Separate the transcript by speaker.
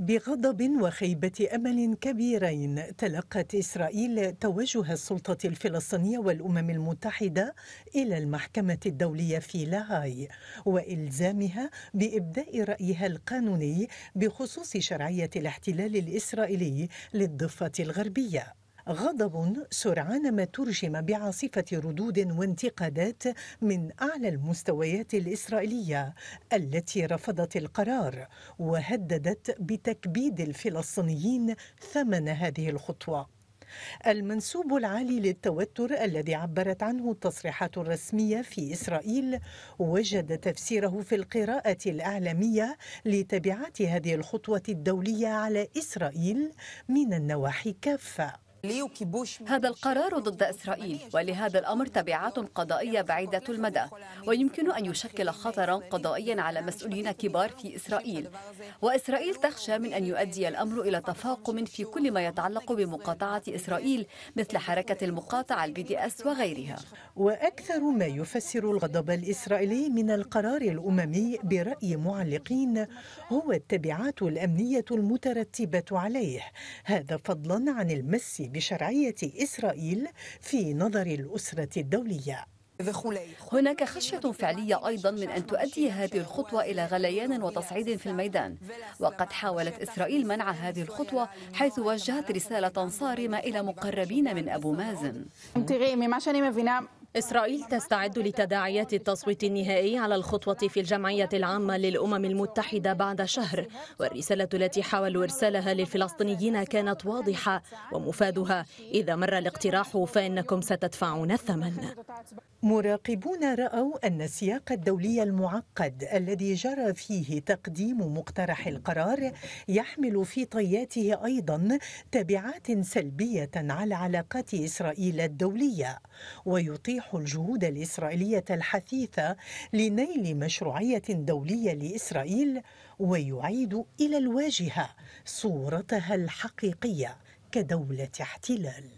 Speaker 1: بغضب وخيبة أمل كبيرين تلقت إسرائيل توجه السلطة الفلسطينية والأمم المتحدة إلى المحكمة الدولية في لاهاي وإلزامها بإبداء رأيها القانوني بخصوص شرعية الاحتلال الإسرائيلي للضفة الغربية غضب سرعان ما ترجم بعاصفة ردود وانتقادات من أعلى المستويات الإسرائيلية التي رفضت القرار وهددت بتكبيد الفلسطينيين ثمن هذه الخطوة. المنسوب العالي للتوتر الذي عبرت عنه التصريحات الرسميه في اسرائيل وجد تفسيره في القراءه الاعلاميه لتبعات هذه الخطوه الدوليه على اسرائيل من النواحي كافه هذا
Speaker 2: القرار ضد إسرائيل ولهذا الأمر تبعات قضائية بعيدة المدى ويمكن أن يشكل خطرا قضائيا على مسؤولين كبار في إسرائيل وإسرائيل تخشى من أن يؤدي الأمر إلى تفاقم في كل ما يتعلق بمقاطعة إسرائيل مثل حركة المقاطعة البي دي أس وغيرها
Speaker 1: وأكثر ما يفسر الغضب الإسرائيلي من القرار الأممي برأي معلقين هو التبعات الأمنية المترتبة عليه هذا فضلا عن المس بشرعية إسرائيل في نظر الأسرة الدولية هناك خشية فعلية
Speaker 2: أيضا من أن تؤدي هذه الخطوة إلى غليان وتصعيد في الميدان وقد حاولت إسرائيل منع هذه الخطوة حيث وجهت رسالة صارمة إلى مقربين من أبو مازن إسرائيل تستعد لتداعيات التصويت النهائي على الخطوة في الجمعية العامة للأمم المتحدة بعد شهر والرسالة التي حاولوا إرسالها للفلسطينيين كانت واضحة ومفادها إذا مر الاقتراح
Speaker 1: فإنكم ستدفعون الثمن مراقبون رأوا أن السياق الدولي المعقد الذي جرى فيه تقديم مقترح القرار يحمل في طياته أيضا تبعات سلبية على علاقات إسرائيل الدولية ويطيع يطيح الجهود الإسرائيلية الحثيثة لنيل مشروعية دولية لإسرائيل ويعيد إلى الواجهة صورتها الحقيقية كدولة احتلال